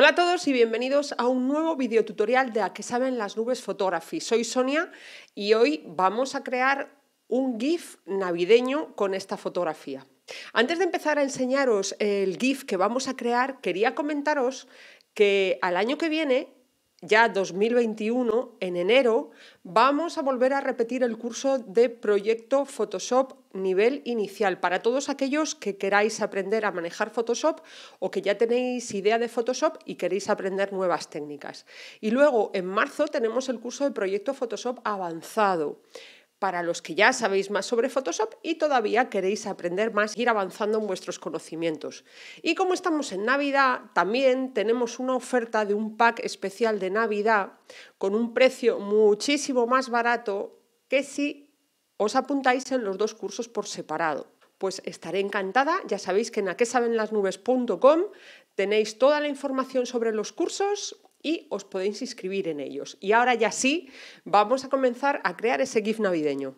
Hola a todos y bienvenidos a un nuevo videotutorial de A que saben las nubes Photography. Soy Sonia y hoy vamos a crear un GIF navideño con esta fotografía. Antes de empezar a enseñaros el GIF que vamos a crear, quería comentaros que al año que viene ya 2021, en enero, vamos a volver a repetir el curso de proyecto Photoshop nivel inicial. Para todos aquellos que queráis aprender a manejar Photoshop o que ya tenéis idea de Photoshop y queréis aprender nuevas técnicas. Y luego, en marzo, tenemos el curso de proyecto Photoshop avanzado para los que ya sabéis más sobre Photoshop y todavía queréis aprender más y ir avanzando en vuestros conocimientos. Y como estamos en Navidad, también tenemos una oferta de un pack especial de Navidad con un precio muchísimo más barato que si os apuntáis en los dos cursos por separado. Pues estaré encantada, ya sabéis que en aquesabenlasnubes.com tenéis toda la información sobre los cursos, y os podéis inscribir en ellos. Y ahora ya sí, vamos a comenzar a crear ese GIF navideño.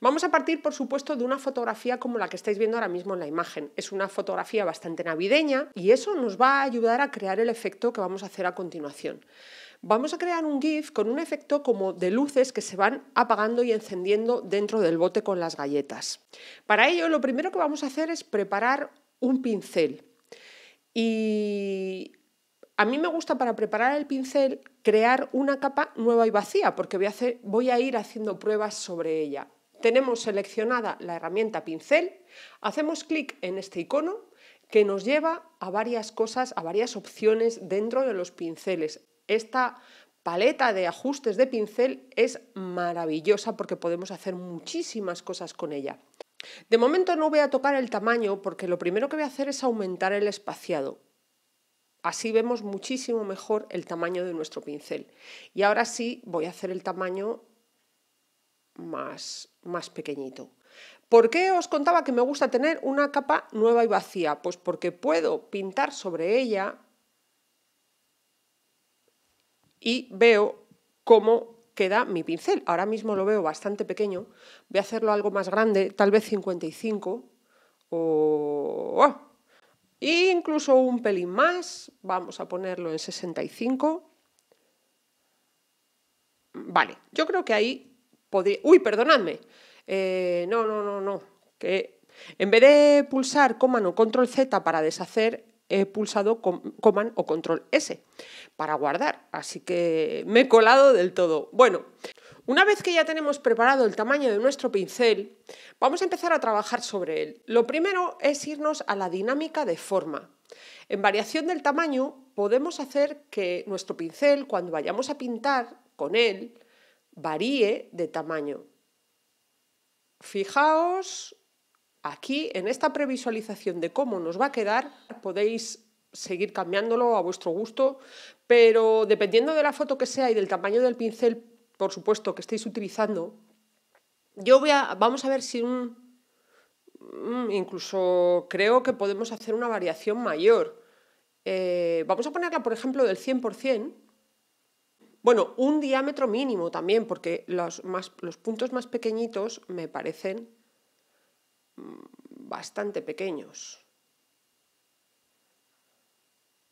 Vamos a partir, por supuesto, de una fotografía como la que estáis viendo ahora mismo en la imagen. Es una fotografía bastante navideña y eso nos va a ayudar a crear el efecto que vamos a hacer a continuación. Vamos a crear un GIF con un efecto como de luces que se van apagando y encendiendo dentro del bote con las galletas. Para ello, lo primero que vamos a hacer es preparar un pincel. Y a mí me gusta para preparar el pincel crear una capa nueva y vacía, porque voy a, ir haciendo pruebas sobre ella. Tenemos seleccionada la herramienta pincel, hacemos clic en este icono que nos lleva a varias cosas, a varias opciones dentro de los pinceles. Esta paleta de ajustes de pincel es maravillosa porque podemos hacer muchísimas cosas con ella. De momento no voy a tocar el tamaño porque lo primero que voy a hacer es aumentar el espaciado. Así vemos muchísimo mejor el tamaño de nuestro pincel. Y ahora sí voy a hacer el tamaño más, más pequeñito. ¿Por qué os contaba que me gusta tener una capa nueva y vacía? Pues porque puedo pintar sobre ella y veo cómo queda mi pincel. Ahora mismo lo veo bastante pequeño. Voy a hacerlo algo más grande, tal vez 55 o... ¡oh! E incluso un pelín más, vamos a ponerlo en 65. Vale, yo creo que ahí podría... Uy, perdonadme. Eh, no, no, no, no. Que en vez de pulsar coman o control Z para deshacer, he pulsado coman o control S para guardar. Así que me he colado del todo. Bueno, una vez que ya tenemos preparado el tamaño de nuestro pincel, vamos a empezar a trabajar sobre él. Lo primero es irnos a la dinámica de forma. En variación del tamaño podemos hacer que nuestro pincel, cuando vayamos a pintar con él, varíe de tamaño. Fijaos aquí en esta previsualización de cómo nos va a quedar, podéis seguir cambiándolo a vuestro gusto, pero dependiendo de la foto que sea y del tamaño del pincel, por supuesto, que estéis utilizando, yo voy a, vamos a ver si un, incluso creo que podemos hacer una variación mayor. Eh, vamos a ponerla, por ejemplo, del 100%. Bueno, un diámetro mínimo también, porque los puntos más pequeñitos me parecen mm, bastante pequeños.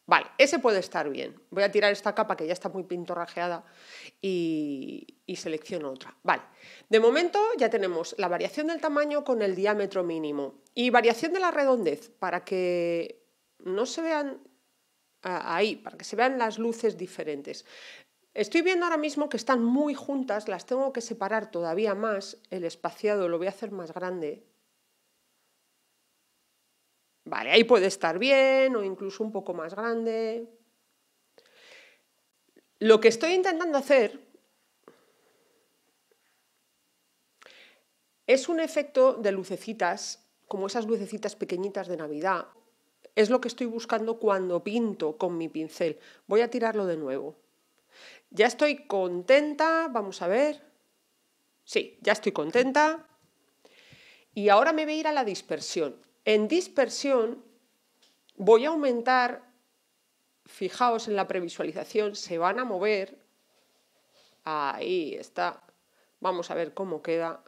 Vale, ese puede estar bien. Voy a tirar esta capa que ya está muy pintorrajeada y, y, selecciono otra. Vale, de momento ya tenemos la variación del tamaño con el diámetro mínimo y variación de la redondez para que no se vean ahí, para que se vean las luces diferentes. Estoy viendo ahora mismo que están muy juntas, las tengo que separar todavía más, el espaciado lo voy a hacer más grande Vale, ahí puede estar bien o incluso un poco más grande. Lo que estoy intentando hacer es un efecto de lucecitas, como esas lucecitas pequeñitas de Navidad. Es lo que estoy buscando cuando pinto con mi pincel. Voy a tirarlo de nuevo. Ya estoy contenta, vamos a ver. Sí, ya estoy contenta. Y ahora me voy a ir a la dispersión. En dispersión voy a aumentar, fijaos en la previsualización, se van a mover, ahí está, vamos a ver cómo queda,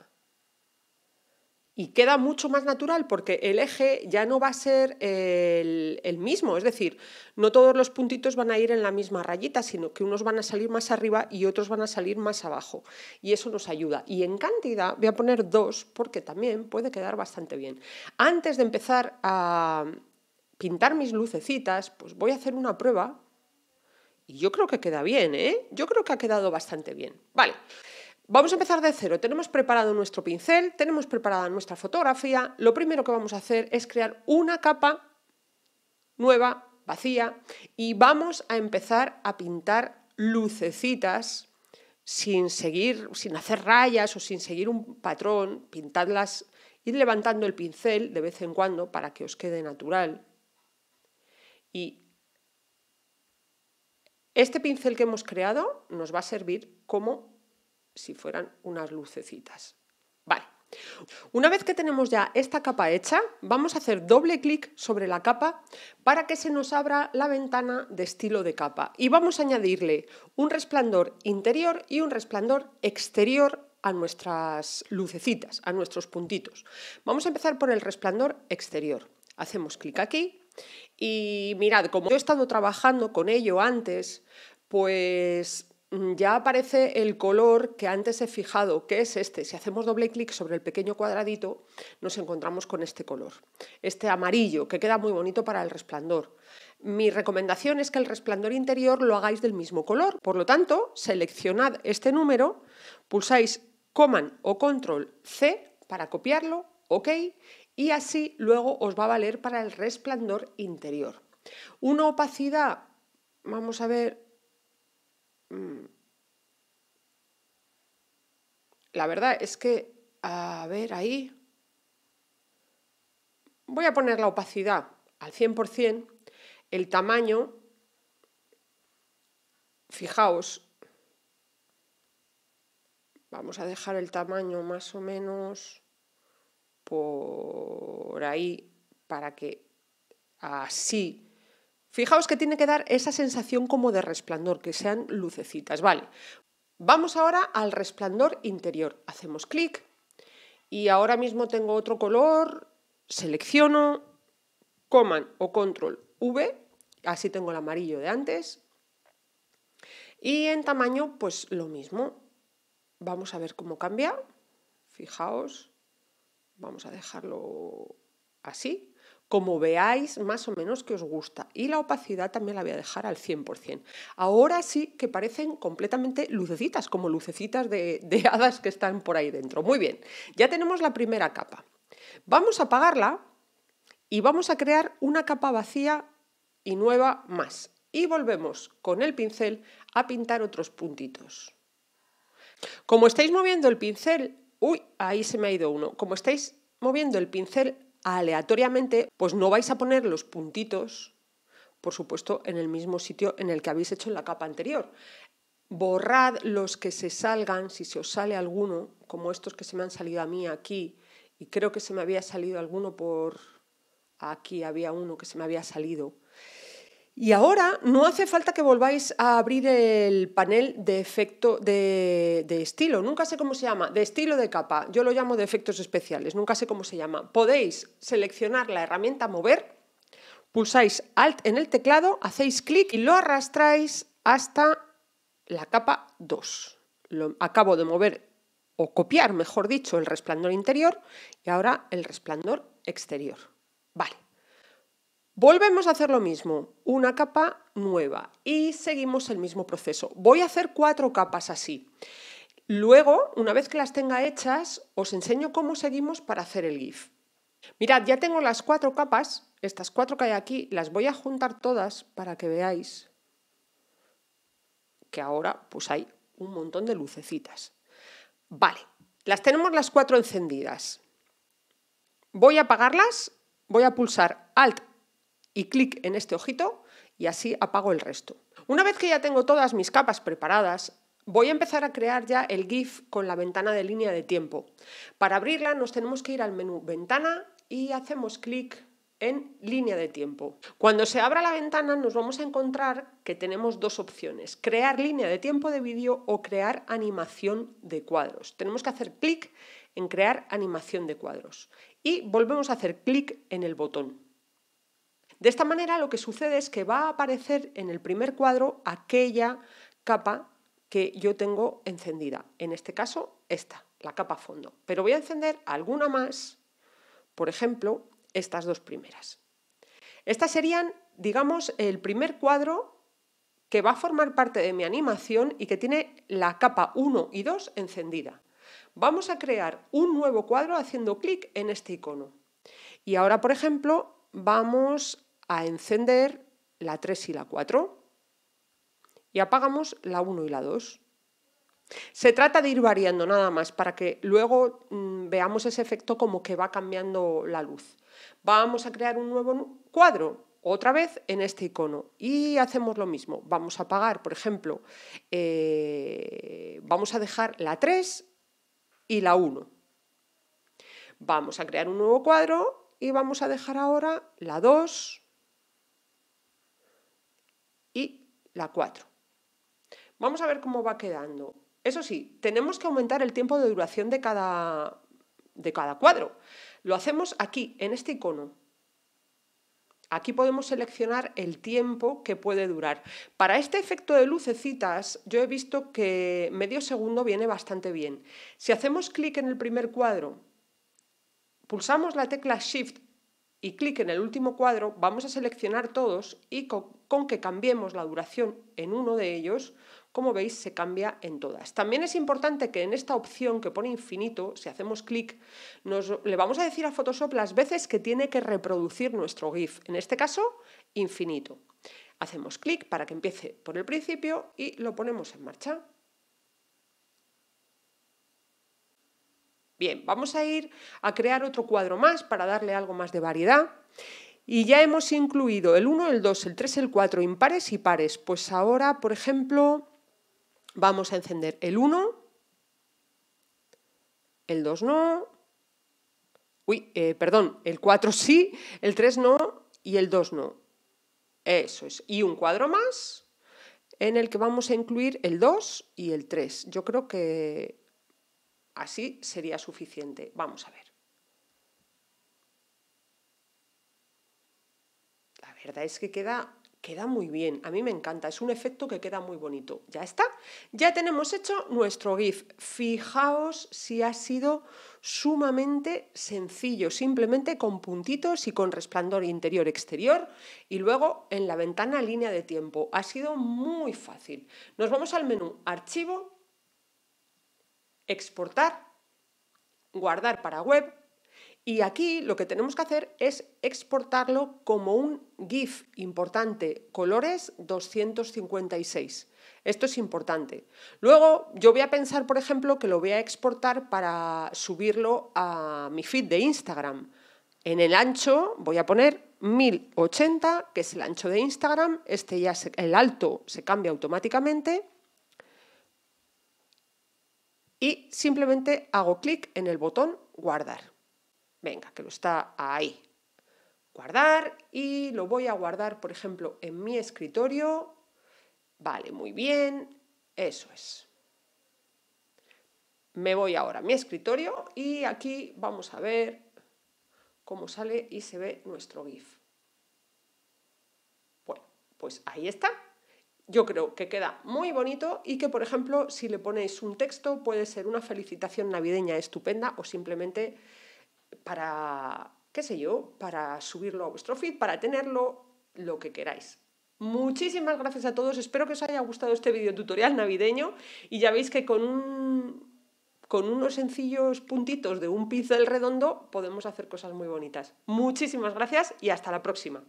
y queda mucho más natural porque el eje ya no va a ser el, mismo, es decir, no todos los puntitos van a ir en la misma rayita, sino que unos van a salir más arriba y otros van a salir más abajo. Y eso nos ayuda. Y en cantidad voy a poner dos porque también puede quedar bastante bien. Antes de empezar a pintar mis lucecitas, pues voy a hacer una prueba y yo creo que queda bien, ¿eh? Yo creo que ha quedado bastante bien. Vale. Vamos a empezar de cero. Tenemos preparado nuestro pincel, tenemos preparada nuestra fotografía. Lo primero que vamos a hacer es crear una capa nueva, vacía, y vamos a empezar a pintar lucecitas sin seguir, sin hacer rayas o sin seguir un patrón, pintadlas, ir levantando el pincel de vez en cuando para que os quede natural. Y este pincel que hemos creado nos va a servir como si fueran unas lucecitas. Vale. Una vez que tenemos ya esta capa hecha, vamos a hacer doble clic sobre la capa para que se nos abra la ventana de estilo de capa y vamos a añadirle un resplandor interior y un resplandor exterior a nuestras lucecitas, a nuestros puntitos. Vamos a empezar por el resplandor exterior. Hacemos clic aquí y mirad, como yo he estado trabajando con ello antes, pues Mm, ya aparece el color que antes he fijado, que es este. Si hacemos doble clic sobre el pequeño cuadradito, nos encontramos con este color, este amarillo, que queda muy bonito para el resplandor. Mi recomendación es que el resplandor interior lo hagáis del mismo color. Por lo tanto, seleccionad este número, pulsáis Command o Control C para copiarlo, OK, y así luego os va a valer para el resplandor interior. Una opacidad, vamos a ver, Mm. La verdad es que, a ver, ahí voy a poner la opacidad al 100%, el tamaño, fijaos, vamos a dejar el tamaño más o menos por ahí para que así Fijaos que tiene que dar esa sensación como de resplandor, que sean lucecitas, ¿vale? Vamos ahora al resplandor interior. Hacemos clic y ahora mismo tengo otro color, selecciono, Command o control V, así tengo el amarillo de antes. Y en tamaño, pues lo mismo. Vamos a ver cómo cambia. Fijaos, vamos a dejarlo así como veáis más o menos que os gusta. Y la opacidad también la voy a dejar al 100%. Ahora sí que parecen completamente lucecitas, como lucecitas de, hadas que están por ahí dentro. Muy bien, ya tenemos la primera capa. Vamos a apagarla y vamos a crear una capa vacía y nueva más. Y volvemos con el pincel a pintar otros puntitos. Como estáis moviendo el pincel, uy, ahí se me ha ido uno. Como estáis moviendo el pincel aleatoriamente, pues no vais a poner los puntitos, por supuesto, en el mismo sitio en el que habéis hecho en la capa anterior. Borrad los que se salgan, si se os sale alguno, como estos que se me han salido a mí aquí, y creo que se me había salido alguno por... Aquí había uno que se me había salido. Y ahora no hace falta que volváis a abrir el panel de efecto de, estilo, nunca sé cómo se llama, de estilo de capa, yo lo llamo de efectos especiales, nunca sé cómo se llama. Podéis seleccionar la herramienta mover, pulsáis Alt en el teclado, hacéis clic y lo arrastráis hasta la capa 2. acabo de mover o copiar, mejor dicho, el resplandor interior y ahora el resplandor exterior. Vale. Volvemos a hacer lo mismo, una capa nueva y seguimos el mismo proceso. Voy a hacer cuatro capas así. Luego, una vez que las tenga hechas, os enseño cómo seguimos para hacer el GIF. Mirad, ya tengo las cuatro capas, estas cuatro que hay aquí, las voy a juntar todas para que veáis que ahora pues hay un montón de lucecitas. Vale, las tenemos las cuatro encendidas. Voy a apagarlas, voy a pulsar Alt y clic en este ojito y así apago el resto. Una vez que ya tengo todas mis capas preparadas, voy a empezar a crear ya el GIF con la ventana de línea de tiempo. Para abrirla nos tenemos que ir al menú Ventana y hacemos clic en línea de tiempo. Cuando se abra la ventana nos vamos a encontrar que tenemos dos opciones, crear línea de tiempo de vídeo o crear animación de cuadros. Tenemos que hacer clic en crear animación de cuadros y volvemos a hacer clic en el botón. De esta manera lo que sucede es que va a aparecer en el primer cuadro aquella capa que yo tengo encendida. En este caso, esta, la capa fondo. Pero voy a encender alguna más, por ejemplo, estas dos primeras. Estas serían, digamos, el primer cuadro que va a formar parte de mi animación y que tiene la capa 1 y 2 encendida. Vamos a crear un nuevo cuadro haciendo clic en este icono. Y ahora, por ejemplo, vamos a encender la 3 y la 4 y apagamos la 1 y la 2. Se trata de ir variando nada más para que luego mm, veamos ese efecto como que va cambiando la luz. Vamos a crear un nuevo cuadro, otra vez en este icono, y hacemos lo mismo. Vamos a apagar, por ejemplo, eh, vamos a dejar la 3 y la 1. Vamos a crear un nuevo cuadro y vamos a dejar ahora la 2 y la 4. Vamos a ver cómo va quedando. Eso sí, tenemos que aumentar el tiempo de duración de cada, de cada cuadro. Lo hacemos aquí, en este icono. Aquí podemos seleccionar el tiempo que puede durar. Para este efecto de lucecitas, yo he visto que medio segundo viene bastante bien. Si hacemos clic en el primer cuadro, pulsamos la tecla Shift y clic en el último cuadro, vamos a seleccionar todos y con, que cambiemos la duración en uno de ellos, como veis, se cambia en todas. También es importante que en esta opción que pone infinito, si hacemos clic, nos, le vamos a decir a Photoshop las veces que tiene que reproducir nuestro GIF. En este caso, infinito. Hacemos clic para que empiece por el principio y lo ponemos en marcha. Bien, vamos a ir a crear otro cuadro más para darle algo más de variedad. Y ya hemos incluido el 1, el 2, el 3, el 4, impares y pares. Pues ahora, por ejemplo, vamos a encender el 1, el 2 no, uy, eh, perdón, el 4 sí, el 3 no y el 2 no. Eso es. Y un cuadro más en el que vamos a incluir el 2 y el 3. Yo creo que Así sería suficiente. Vamos a ver. La verdad es que queda, queda muy bien. A mí me encanta. Es un efecto que queda muy bonito. Ya está. Ya tenemos hecho nuestro GIF. Fijaos si ha sido sumamente sencillo. Simplemente con puntitos y con resplandor interior-exterior. Y luego en la ventana línea de tiempo. Ha sido muy fácil. Nos vamos al menú Archivo exportar, guardar para web y aquí lo que tenemos que hacer es exportarlo como un GIF importante, colores 256. Esto es importante. Luego yo voy a pensar, por ejemplo, que lo voy a exportar para subirlo a mi feed de Instagram. En el ancho voy a poner 1080, que es el ancho de Instagram. Este ya el alto se cambia automáticamente y simplemente hago clic en el botón guardar. Venga, que lo está ahí. Guardar y lo voy a guardar, por ejemplo, en mi escritorio. Vale, muy bien. Eso es. Me voy ahora a mi escritorio y aquí vamos a ver cómo sale y se ve nuestro GIF. Bueno, pues ahí está yo creo que queda muy bonito y que, por ejemplo, si le ponéis un texto, puede ser una felicitación navideña estupenda o simplemente para, qué sé yo, para subirlo a vuestro feed, para tenerlo, lo que queráis. Muchísimas gracias a todos, espero que os haya gustado este video tutorial navideño y ya veis que con con unos sencillos puntitos de un pincel redondo podemos hacer cosas muy bonitas. Muchísimas gracias y hasta la próxima.